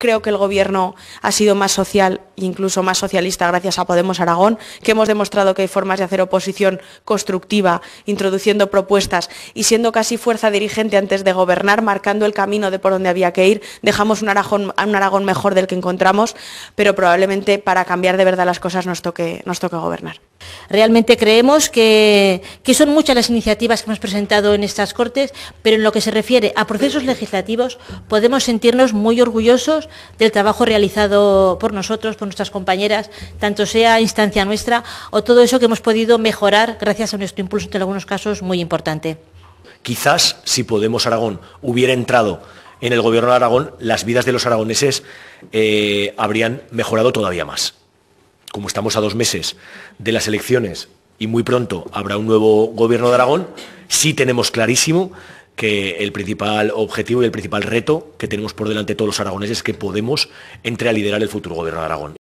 creo que el gobierno ha sido más social, e incluso más socialista, gracias a Podemos Aragón, que hemos demostrado que hay formas de hacer oposición constructiva, introduciendo propuestas y siendo casi fuerza dirigente antes de gobernar, marcando el camino de por donde había que ir. Dejamos un Aragón, un Aragón mejor del que encontramos, pero probablemente para cambiar de verdad las cosas nos toque, nos toque gobernar. Realmente creemos que, son muchas las iniciativas que hemos presentado en estas Cortes, pero en lo que se refiere a procesos legislativos podemos sentirnos muy orgullosos del trabajo realizado por nosotros, por nuestras compañeras, tanto sea instancia nuestra o todo eso que hemos podido mejorar gracias a nuestro impulso en algunos casos muy importante. Quizás si Podemos Aragón hubiera entrado en el Gobierno de Aragón, las vidas de los aragoneses eh, habrían mejorado todavía más como estamos a dos meses de las elecciones y muy pronto habrá un nuevo gobierno de Aragón, sí tenemos clarísimo que el principal objetivo y el principal reto que tenemos por delante todos los aragoneses es que Podemos entre a liderar el futuro gobierno de Aragón.